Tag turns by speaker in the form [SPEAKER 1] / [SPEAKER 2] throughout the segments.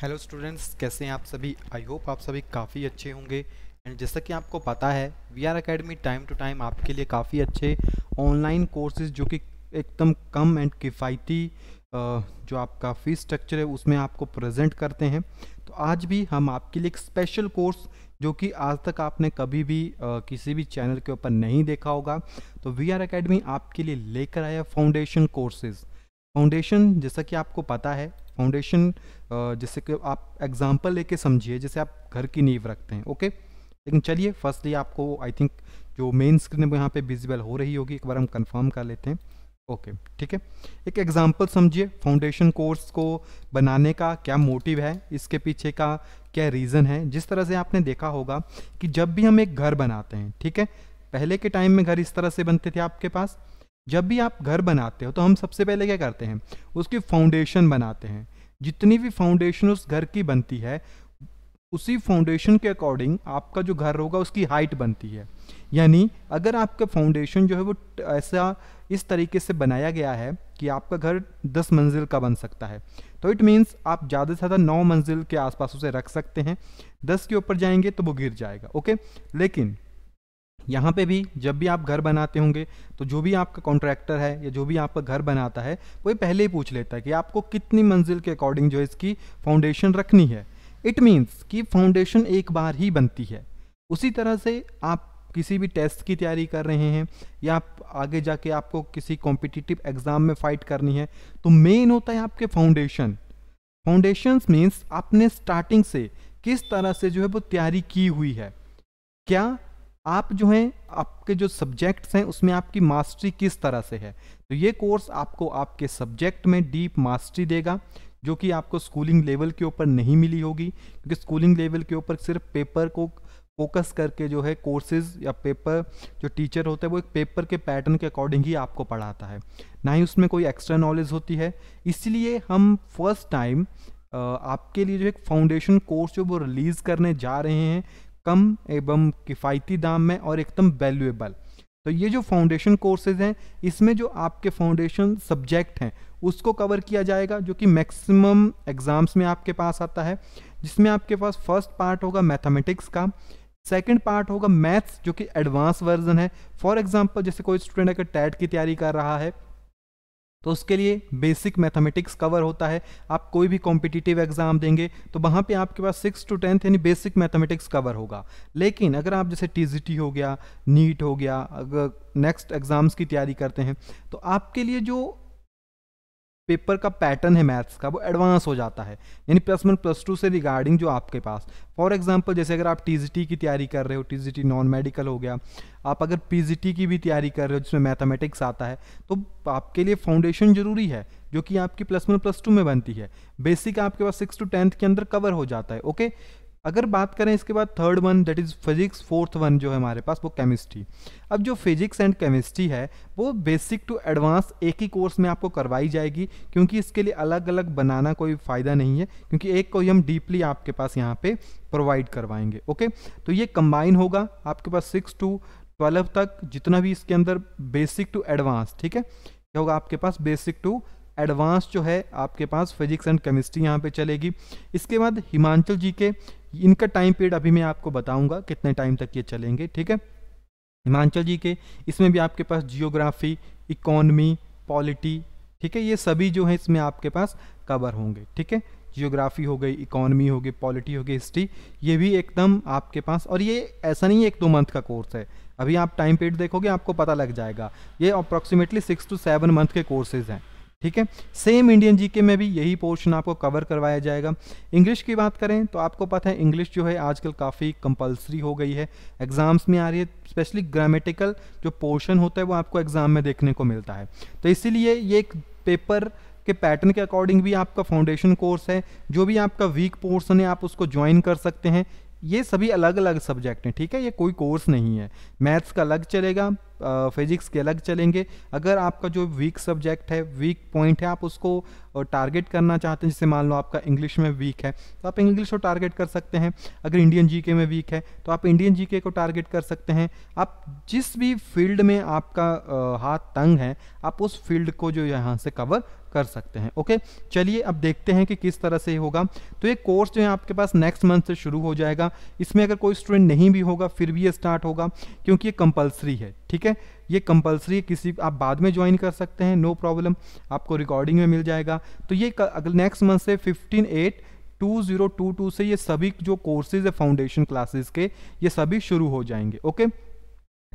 [SPEAKER 1] hello students कैसे हैं आप सभी आई होप आप सभी काफ़ी अच्छे होंगे एंड जैसा कि आपको पता है V R Academy time to time आपके लिए काफ़ी अच्छे ऑनलाइन कोर्सेज जो कि एकदम कम एंड किफ़ायती जो आपका फीस स्ट्रक्चर है उसमें आपको प्रेजेंट करते हैं तो आज भी हम आपके लिए एक स्पेशल कोर्स जो कि आज तक आपने कभी भी आ, किसी भी चैनल के ऊपर नहीं देखा होगा तो वी आर अकेडमी आपके लिए लेकर आया फाउंडेशन कोर्सेज़ फाउंडेशन जैसा कि आपको पता है फाउंडेशन जैसे कि आप एग्जाम्पल लेके समझिए जैसे आप घर की नींव रखते हैं ओके लेकिन चलिए फर्स्टली आपको आई थिंक जो मेन स्क्रीन में यहाँ पे विजिबल हो रही होगी एक बार हम कंफर्म कर लेते हैं ओके ठीक है एक एग्जाम्पल समझिए फाउंडेशन कोर्स को बनाने का क्या मोटिव है इसके पीछे का क्या रीज़न है जिस तरह से आपने देखा होगा कि जब भी हम एक घर बनाते हैं ठीक है पहले के टाइम में घर इस तरह से बनते थे आपके पास जब भी आप घर बनाते हो तो हम सबसे पहले क्या करते हैं उसकी फाउंडेशन बनाते हैं जितनी भी फाउंडेशन उस घर की बनती है उसी फाउंडेशन के अकॉर्डिंग आपका जो घर होगा उसकी हाइट बनती है यानी अगर आपका फाउंडेशन जो है वो ऐसा इस तरीके से बनाया गया है कि आपका घर दस मंजिल का बन सकता है तो इट मीन्स आप ज़्यादा से ज़्यादा नौ मंजिल के आसपास उसे रख सकते हैं दस के ऊपर जाएंगे तो वो गिर जाएगा ओके लेकिन यहाँ पे भी जब भी आप घर बनाते होंगे तो जो भी आपका कॉन्ट्रैक्टर है या जो भी आपका घर बनाता है वो पहले ही पूछ लेता है कि आपको कितनी मंजिल के अकॉर्डिंग जो है इसकी फाउंडेशन रखनी है इट मीन्स कि फाउंडेशन एक बार ही बनती है उसी तरह से आप किसी भी टेस्ट की तैयारी कर रहे हैं या आप आगे जाके आपको किसी कॉम्पिटिटिव एग्ज़ाम में फ़ाइट करनी है तो मेन होता है आपके फाउंडेशन फाउंडेशन मीन्स आपने स्टार्टिंग से किस तरह से जो है वो तैयारी की हुई है क्या आप जो हैं आपके जो सब्जेक्ट्स हैं उसमें आपकी मास्टरी किस तरह से है तो ये कोर्स आपको आपके सब्जेक्ट में डीप मास्टरी देगा जो कि आपको स्कूलिंग लेवल के ऊपर नहीं मिली होगी क्योंकि स्कूलिंग लेवल के ऊपर सिर्फ पेपर को फोकस करके जो है कोर्सेज या पेपर जो टीचर होता है वो एक पेपर के पैटर्न के अकॉर्डिंग ही आपको पढ़ाता है ना ही उसमें कोई एक्स्ट्रा नॉलेज होती है इसलिए हम फर्स्ट टाइम आपके लिए जो एक फाउंडेशन कोर्स जो वो रिलीज़ करने जा रहे हैं कम एवं किफ़ायती दाम में और एकदम वैल्यूएबल तो ये जो फाउंडेशन कोर्सेज हैं इसमें जो आपके फाउंडेशन सब्जेक्ट हैं उसको कवर किया जाएगा जो कि मैक्सिमम एग्ज़ाम्स में आपके पास आता है जिसमें आपके पास फर्स्ट पार्ट होगा मैथमेटिक्स का सेकंड पार्ट होगा मैथ्स जो कि एडवांस वर्जन है फॉर एग्जांपल जैसे कोई स्टूडेंट अगर टैट की तैयारी कर रहा है तो उसके लिए बेसिक मैथमेटिक्स कवर होता है आप कोई भी कॉम्पिटिटिव एग्ज़ाम देंगे तो वहाँ पे आपके पास सिक्स टू टेंथ यानी बेसिक मैथमेटिक्स कवर होगा लेकिन अगर आप जैसे टी हो गया नीट हो गया अगर नेक्स्ट एग्ज़ाम्स की तैयारी करते हैं तो आपके लिए जो पेपर का पैटर्न है मैथ्स का वो एडवांस हो जाता है यानी प्लस वन प्लस टू से रिगार्डिंग जो आपके पास फॉर एग्जांपल जैसे अगर आप टी की तैयारी कर रहे हो टी नॉन मेडिकल हो गया आप अगर पी की भी तैयारी कर रहे हो जिसमें मैथमेटिक्स आता है तो आपके लिए फाउंडेशन ज़रूरी है जो कि आपकी प्लस वन प्लस टू में बनती है बेसिक आपके पास सिक्स टू टेंथ के अंदर कवर हो जाता है ओके अगर बात करें इसके बाद third one that is physics fourth one जो है हमारे पास वो केमिस्ट्री अब जो फिजिक्स एंड केमिस्ट्री है वो बेसिक टू एडवांस एक ही कोर्स में आपको करवाई जाएगी क्योंकि इसके लिए अलग अलग बनाना कोई फ़ायदा नहीं है क्योंकि एक को ही हम डीपली आपके पास यहाँ पे प्रोवाइड करवाएंगे ओके तो ये कंबाइन होगा आपके पास सिक्स टू ट्वेल्व तक जितना भी इसके अंदर बेसिक टू एडवांस ठीक है क्या होगा आपके पास बेसिक टू एडवांस जो है आपके पास फिजिक्स एंड केमिस्ट्री यहाँ पे चलेगी इसके बाद हिमांचल जी के इनका टाइम पीरियड अभी मैं आपको बताऊंगा कितने टाइम तक ये चलेंगे ठीक है हिमांचल जी के इसमें भी आपके पास जियोग्राफी इकोनमी पॉलिटी ठीक है ये सभी जो है इसमें आपके पास कवर होंगे ठीक है जियोग्राफी हो गई इकोनॉमी हो गई पॉलिटी हो गई हिस्ट्री ये भी एकदम आपके पास और ये ऐसा नहीं है एक दो मंथ का कोर्स है अभी आप टाइम पीरियड देखोगे आपको पता लग जाएगा ये approximately six to seven month के कोर्सेज हैं ठीक है सेम इंडियन जीके में भी यही पोर्शन आपको कवर करवाया जाएगा इंग्लिश की बात करें तो आपको पता है इंग्लिश जो है आजकल काफ़ी कंपलसरी हो गई है एग्जाम्स में आ रही है स्पेशली ग्रामेटिकल जो पोर्शन होता है वो आपको एग्ज़ाम में देखने को मिलता है तो इसीलिए ये एक पेपर के पैटर्न के अकॉर्डिंग भी आपका फाउंडेशन कोर्स है जो भी आपका वीक पोर्सन है आप उसको ज्वाइन कर सकते हैं ये सभी अलग अलग सब्जेक्ट हैं ठीक है ये कोई कोर्स नहीं है मैथ्स का अलग चलेगा फिजिक्स के अलग चलेंगे अगर आपका जो वीक सब्जेक्ट है वीक पॉइंट है आप उसको टारगेट करना चाहते हैं जैसे मान लो आपका इंग्लिश में वीक है तो आप इंग्लिश को टारगेट कर सकते हैं अगर इंडियन जीके में वीक है तो आप इंडियन जीके को टारगेट कर सकते हैं आप जिस भी फील्ड में आपका हाथ तंग है आप उस फील्ड को जो यहाँ से कवर कर सकते हैं ओके चलिए अब देखते हैं कि किस तरह से होगा तो ये कोर्स जो है आपके पास नेक्स्ट मंथ से शुरू हो जाएगा इसमें अगर कोई स्टूडेंट नहीं भी होगा फिर भी ये स्टार्ट होगा क्योंकि ये कंपल्सरी है ठीक है है ये कंपलसरी किसी आप बाद में ज्वाइन कर सकते हैं नो no प्रॉब्लम आपको रिकॉर्डिंग में मिल जाएगा तो ये नेक्स्ट मंथ से फिफ्टीन एट 2022 से ये सभी जो कोर्सेज है फाउंडेशन क्लासेस के ये सभी शुरू हो जाएंगे ओके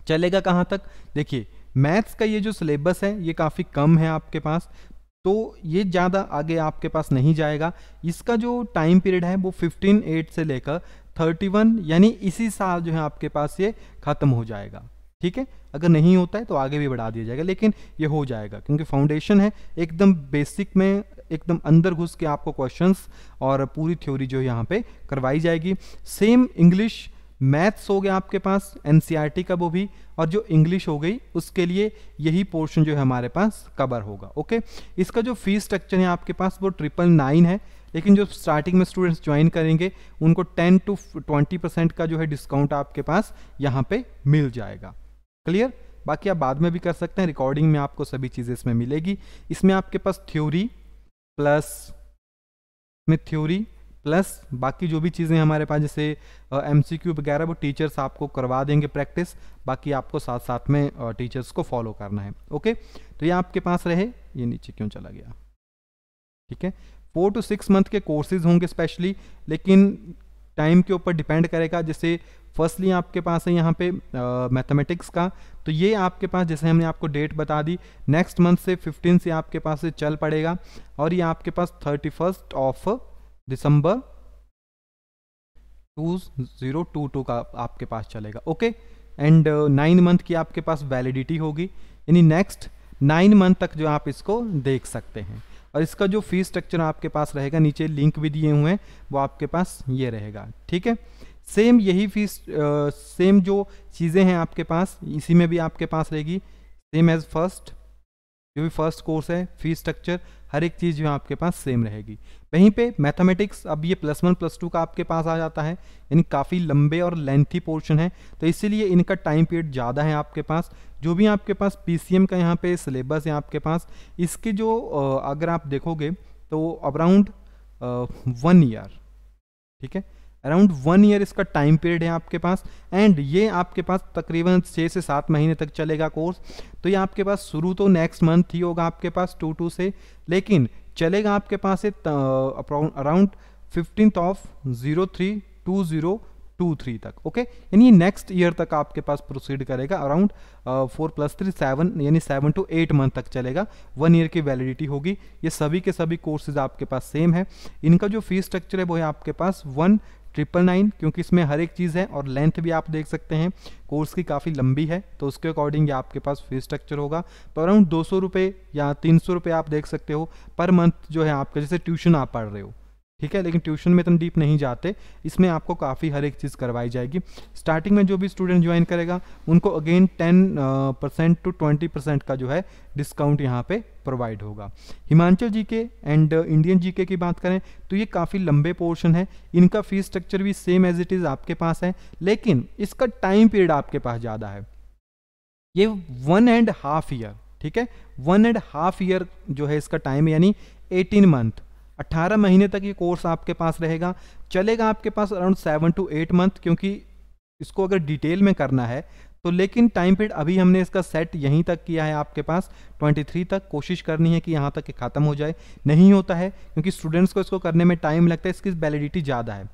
[SPEAKER 1] चलेगा कहाँ तक देखिए मैथ्स का ये जो सिलेबस है ये काफ़ी कम है आपके पास तो ये ज़्यादा आगे आपके पास नहीं जाएगा इसका जो टाइम पीरियड है वो 15 एट से लेकर 31 यानी इसी साल जो है आपके पास ये ख़त्म हो जाएगा ठीक है अगर नहीं होता है तो आगे भी बढ़ा दिया जाएगा लेकिन ये हो जाएगा क्योंकि फाउंडेशन है एकदम बेसिक में एकदम अंदर घुस के आपको क्वेश्चंस और पूरी थ्योरी जो यहाँ पे करवाई जाएगी सेम इंग्लिश मैथ्स हो गया आपके पास एन e का वो भी और जो इंग्लिश हो गई उसके लिए यही पोर्शन जो है हमारे पास कवर होगा ओके इसका जो फीस स्ट्रक्चर है आपके पास वो ट्रिपल नाइन है लेकिन जो स्टार्टिंग में स्टूडेंट्स ज्वाइन करेंगे उनको टेन टू ट्वेंटी परसेंट का जो है डिस्काउंट आपके पास यहाँ पे मिल जाएगा क्लियर बाकी आप बाद में भी कर सकते हैं रिकॉर्डिंग में आपको सभी चीज़ें इसमें मिलेगी इसमें आपके पास थ्योरी प्लस में थ्योरी प्लस बाकी जो भी चीज़ें हमारे पास जैसे एम वगैरह वो टीचर्स आपको करवा देंगे प्रैक्टिस बाकी आपको साथ साथ में टीचर्स को फॉलो करना है ओके तो ये आपके पास रहे ये नीचे क्यों चला गया ठीक है फोर टू सिक्स मंथ के कोर्सेज होंगे स्पेशली लेकिन टाइम के ऊपर डिपेंड करेगा जैसे फर्स्टली आपके पास है यहाँ पे मैथमेटिक्स uh, का तो ये आपके पास जैसे हमने आपको डेट बता दी नेक्स्ट मंथ से फिफ्टीन से आपके पास से चल पड़ेगा और ये आपके पास thirty first of December two zero two two का आपके पास चलेगा ओके एंड नाइन मंथ की आपके पास वैलिडिटी होगी यानी नेक्स्ट नाइन मंथ तक जो आप इसको देख सकते हैं और इसका जो फीस स्ट्रक्चर आपके पास रहेगा नीचे लिंक भी दिए हुए हैं वो आपके पास ये रहेगा ठीक है सेम यही फीस सेम जो चीज़ें हैं आपके पास इसी में भी आपके पास रहेगी सेम एज़ फर्स्ट जो भी फर्स्ट कोर्स है फी स्ट्रक्चर हर एक चीज़ जो है आपके पास सेम रहेगी वहीं पे मैथमेटिक्स अब ये प्लस वन प्लस टू का आपके पास आ जाता है यानी काफ़ी लंबे और लेंथी पोर्शन है तो इसीलिए इनका टाइम पीरियड ज़्यादा है आपके पास जो भी आपके पास पीसीएम का यहाँ पे सिलेबस है आपके पास इसके जो अगर आप देखोगे तो अराउंड वन ईयर ठीक है अराउंड वन ईयर इसका टाइम पीरियड है आपके पास एंड ये आपके पास तकरीबन छः से सात महीने तक चलेगा कोर्स तो ये आपके पास शुरू तो नेक्स्ट मंथ ही होगा आपके पास टू टू से लेकिन चलेगा आपके पास around fifteen of zero three two zero two three तक ओके यानी नेक्स्ट ईयर तक आपके पास प्रोसीड करेगा around four plus three seven यानी सेवन टू एट मंथ तक चलेगा वन ईयर की वैलिडिटी होगी ये सभी के सभी कोर्सेज आपके पास सेम है इनका जो फीस स्ट्रक्चर है वो है आपके पास वन ट्रिपल नाइन क्योंकि इसमें हर एक चीज़ है और लेंथ भी आप देख सकते हैं कोर्स की काफ़ी लंबी है तो उसके अकॉर्डिंग ये आपके पास फीस स्ट्रक्चर होगा पर अराउंड दो सौ रुपये या तीन सौ रुपये आप देख सकते हो पर मंथ जो है आपका जैसे ट्यूशन आप पढ़ रहे हो ठीक है लेकिन ट्यूशन में इतना डीप नहीं जाते इसमें आपको काफ़ी हर एक चीज़ करवाई जाएगी स्टार्टिंग में जो भी स्टूडेंट ज्वाइन करेगा उनको again ten percent to twenty percent का जो है डिस्काउंट यहाँ पे प्रोवाइड होगा हिमाचल जी के एंड इंडियन जी की बात करें तो ये काफ़ी लंबे पोर्शन है इनका फीस स्ट्रक्चर भी सेम एज इट इज़ आपके पास है लेकिन इसका टाइम पीरियड आपके पास ज़्यादा है ये वन एंड हाफ ईयर ठीक है वन एंड हाफ ईयर जो है इसका टाइम यानी एटीन मंथ अट्ठारह महीने तक ये कोर्स आपके पास रहेगा चलेगा आपके पास around seven to eight month क्योंकि इसको अगर डिटेल में करना है तो लेकिन टाइम पीरियड अभी हमने इसका सेट यहीं तक किया है आपके पास 23 तक कोशिश करनी है कि यहाँ तक ये ख़त्म हो जाए नहीं होता है क्योंकि स्टूडेंट्स को इसको करने में टाइम लगता है इसकी वैलिडिटी ज़्यादा है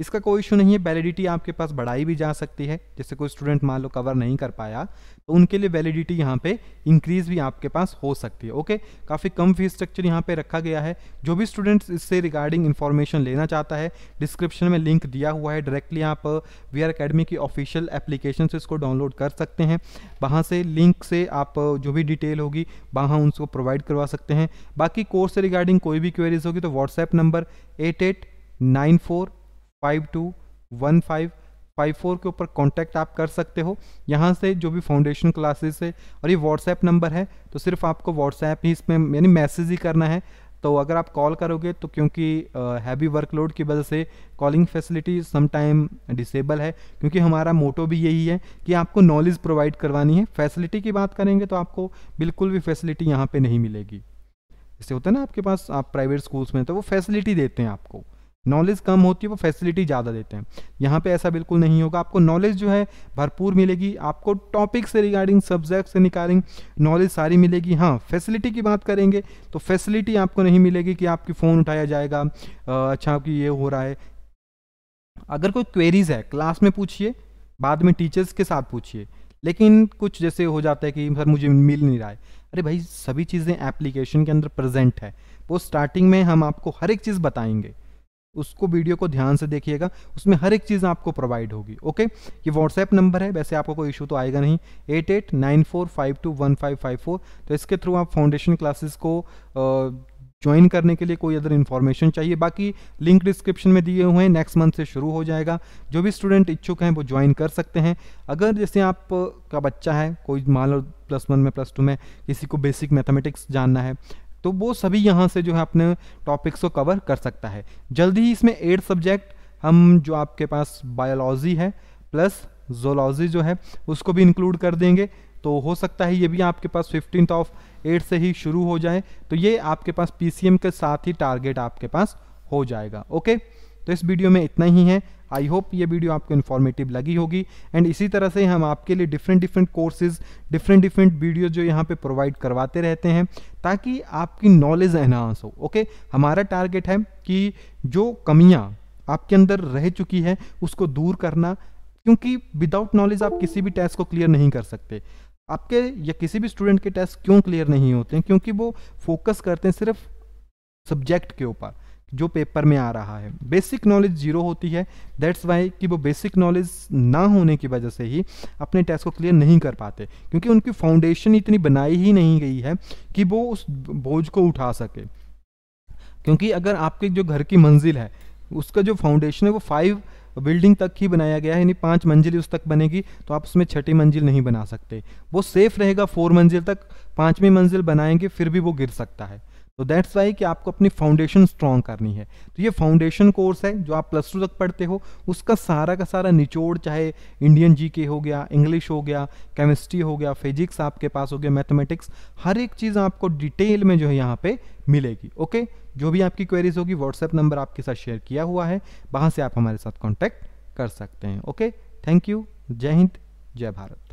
[SPEAKER 1] इसका कोई इशू नहीं है वैलिडिटी आपके पास बढ़ाई भी जा सकती है जैसे कोई स्टूडेंट मान लो कवर नहीं कर पाया तो उनके लिए वैलिडिटी यहाँ पे इंक्रीज भी आपके पास हो सकती है ओके काफ़ी कम फीस स्ट्रक्चर यहाँ पे रखा गया है जो भी स्टूडेंट्स इससे रिगार्डिंग इन्फॉर्मेशन लेना चाहता है डिस्क्रिप्शन में लिंक दिया हुआ है डायरेक्टली आप वी आर अकेडमी की ऑफिशियल एप्लीकेशन से इसको डाउनलोड कर सकते हैं वहाँ से लिंक से आप जो भी डिटेल होगी वहाँ उनको प्रोवाइड करवा सकते हैं बाकी कोर्स से रिगार्डिंग कोई भी क्वेरीज होगी तो WhatsApp number eight eight nine four five two one five five four के ऊपर कॉन्टैक्ट आप कर सकते हो यहाँ से जो भी फाउंडेशन क्लासेस है और ये व्हाट्सएप नंबर है तो सिर्फ आपको व्हाट्सएप ही इसमें यानी मैसेज ही करना है तो अगर आप कॉल करोगे तो क्योंकि हैवी वर्कलोड की वजह से कॉलिंग फैसिलिटी समटाइम डिसेबल है क्योंकि हमारा मोटो भी यही है कि आपको नॉलेज प्रोवाइड करवानी है फैसिलिटी की बात करेंगे तो आपको बिल्कुल भी फैसिलिटी यहाँ पे नहीं मिलेगी इससे होता है ना आपके पास आप प्राइवेट स्कूल्स में तो वो फैसिलिटी देते हैं आपको नॉलेज कम होती है वो फैसिलिटी ज़्यादा देते हैं यहाँ पे ऐसा बिल्कुल नहीं होगा आपको नॉलेज जो है भरपूर मिलेगी आपको टॉपिक से रिगार्डिंग सब्जेक्ट से रिगार्डिंग नॉलेज सारी मिलेगी हाँ फैसिलिटी की बात करेंगे तो फैसिलिटी आपको नहीं मिलेगी कि आपकी फ़ोन उठाया जाएगा अच्छा कि ये हो रहा है अगर कोई क्वेरीज है क्लास में पूछिए बाद में टीचर्स के साथ पूछिए लेकिन कुछ जैसे हो जाता है कि सर मुझे मिल नहीं रहा है अरे भाई सभी चीज़ें एप्लीकेशन के अंदर प्रेजेंट है वो स्टार्टिंग में हम आपको हर एक चीज़ बताएंगे उसको वीडियो को ध्यान से देखिएगा उसमें हर एक चीज़ आपको प्रोवाइड होगी ओके ये व्हाट्सएप नंबर है वैसे आपको कोई इशू तो आएगा नहीं eight eight nine four five two one five five four तो इसके थ्रू आप फाउंडेशन क्लासेस को ज्वाइन करने के लिए कोई अदर इन्फॉर्मेशन चाहिए बाकी लिंक डिस्क्रिप्शन में दिए हुए हैं नेक्स्ट मंथ से शुरू हो जाएगा जो भी स्टूडेंट इच्छुक हैं वो ज्वाइन कर सकते हैं अगर जैसे आप का बच्चा है कोई मान लो प्लस वन में प्लस टू में किसी को बेसिक मैथमेटिक्स जानना है तो वो सभी यहाँ से जो है अपने टॉपिक्स को कवर कर सकता है जल्दी ही इसमें एट सब्जेक्ट हम जो आपके पास बायोलॉजी है प्लस जोलॉजी जो है उसको भी इंक्लूड कर देंगे तो हो सकता है ये भी आपके पास फिफ्टीन ऑफ एट से ही शुरू हो जाए तो ये आपके पास पी के साथ ही टारगेट आपके पास हो जाएगा ओके तो इस वीडियो में इतना ही है आई होप ये वीडियो आपको इन्फॉर्मेटिव लगी होगी एंड इसी तरह से हम आपके लिए different different courses different different video जो यहाँ पे प्रोवाइड करवाते रहते हैं ताकि आपकी नॉलेज एनहांस हो ओके हमारा टारगेट है कि जो कमियाँ आपके अंदर रह चुकी है उसको दूर करना क्योंकि विदाउट नॉलेज आप किसी भी टेस्ट को क्लियर नहीं कर सकते आपके या किसी भी स्टूडेंट के टेस्ट क्यों क्लियर नहीं होते हैं क्योंकि वो फोकस करते हैं सिर्फ सब्जेक्ट के ऊपर जो पेपर में आ रहा है बेसिक नॉलेज जीरो होती है दैट्स वाई कि वो बेसिक नॉलेज ना होने की वजह से ही अपने टेस्ट को क्लियर नहीं कर पाते क्योंकि उनकी फाउंडेशन इतनी बनाई ही नहीं गई है कि वो उस बोझ को उठा सके क्योंकि अगर आपके जो घर की मंजिल है उसका जो फाउंडेशन है वो फाइव बिल्डिंग तक ही बनाया गया है यानी पाँच मंजिल उस तक बनेगी तो आप उसमें छठी मंजिल नहीं बना सकते वो सेफ़ रहेगा फोर मंजिल तक पाँचवीं मंजिल बनाएंगे फिर भी वो गिर सकता है तो दैट्स वाई कि आपको अपनी फाउंडेशन स्ट्रॉन्ग करनी है तो ये फाउंडेशन कोर्स है जो आप प्लस टू तक पढ़ते हो उसका सारा का सारा निचोड़ चाहे इंडियन जीके हो गया इंग्लिश हो गया केमिस्ट्री हो गया फिजिक्स आपके पास हो गया मैथमेटिक्स हर एक चीज़ आपको डिटेल में जो है यहाँ पे मिलेगी ओके जो भी आपकी क्वेरीज होगी व्हाट्सएप नंबर आपके साथ शेयर किया हुआ है वहाँ से आप हमारे साथ कॉन्टैक्ट कर सकते हैं ओके थैंक यू जय हिंद जय भारत